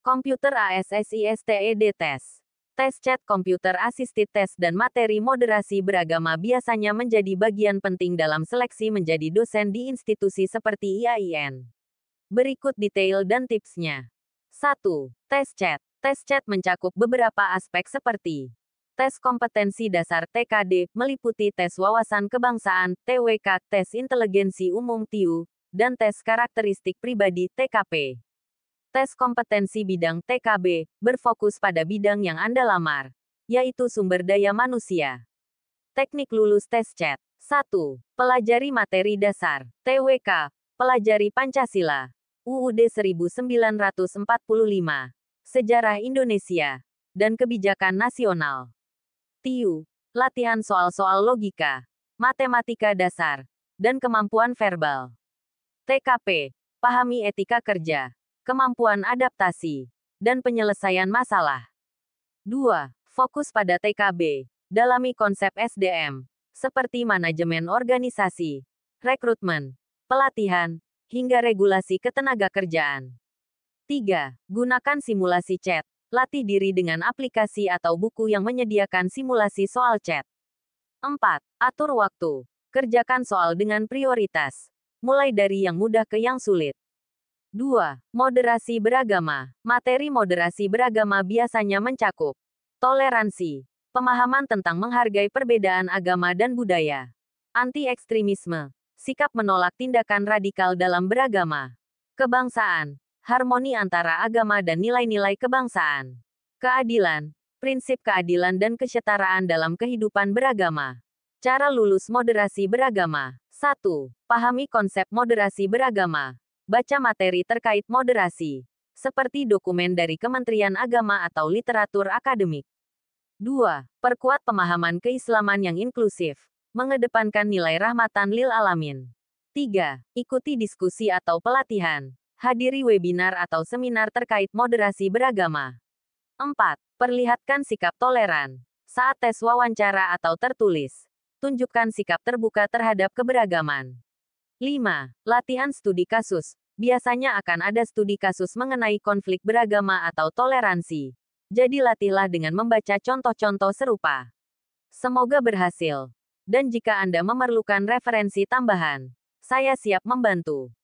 Komputer ASSISTED Test Tes chat komputer assisted test dan materi moderasi beragama biasanya menjadi bagian penting dalam seleksi menjadi dosen di institusi seperti IAIN. Berikut detail dan tipsnya. 1. Tes chat. Tes chat mencakup beberapa aspek seperti tes kompetensi dasar TKD, meliputi tes wawasan kebangsaan, TWK, tes inteligensi umum TIU, dan tes karakteristik pribadi TKP. Tes kompetensi bidang TKB berfokus pada bidang yang Anda lamar, yaitu sumber daya manusia. Teknik lulus tes chat. 1. Pelajari materi dasar. TWK. Pelajari Pancasila. UUD 1945. Sejarah Indonesia. Dan kebijakan nasional. TIU. Latihan soal-soal logika. Matematika dasar. Dan kemampuan verbal. TKP. Pahami etika kerja kemampuan adaptasi, dan penyelesaian masalah. 2. Fokus pada TKB. Dalami konsep SDM, seperti manajemen organisasi, rekrutmen, pelatihan, hingga regulasi ketenaga kerjaan. 3. Gunakan simulasi chat. Latih diri dengan aplikasi atau buku yang menyediakan simulasi soal chat. 4. Atur waktu. Kerjakan soal dengan prioritas. Mulai dari yang mudah ke yang sulit. 2. Moderasi beragama. Materi moderasi beragama biasanya mencakup toleransi, pemahaman tentang menghargai perbedaan agama dan budaya, anti-ekstremisme, sikap menolak tindakan radikal dalam beragama, kebangsaan, harmoni antara agama dan nilai-nilai kebangsaan, keadilan, prinsip keadilan dan kesetaraan dalam kehidupan beragama. Cara lulus moderasi beragama. 1. Pahami konsep moderasi beragama baca materi terkait moderasi, seperti dokumen dari Kementerian Agama atau literatur akademik. 2. Perkuat pemahaman keislaman yang inklusif, mengedepankan nilai rahmatan lil alamin. 3. Ikuti diskusi atau pelatihan, hadiri webinar atau seminar terkait moderasi beragama. 4. Perlihatkan sikap toleran saat tes wawancara atau tertulis. Tunjukkan sikap terbuka terhadap keberagaman. 5. Latihan studi kasus. Biasanya akan ada studi kasus mengenai konflik beragama atau toleransi. Jadi latihlah dengan membaca contoh-contoh serupa. Semoga berhasil. Dan jika Anda memerlukan referensi tambahan, saya siap membantu.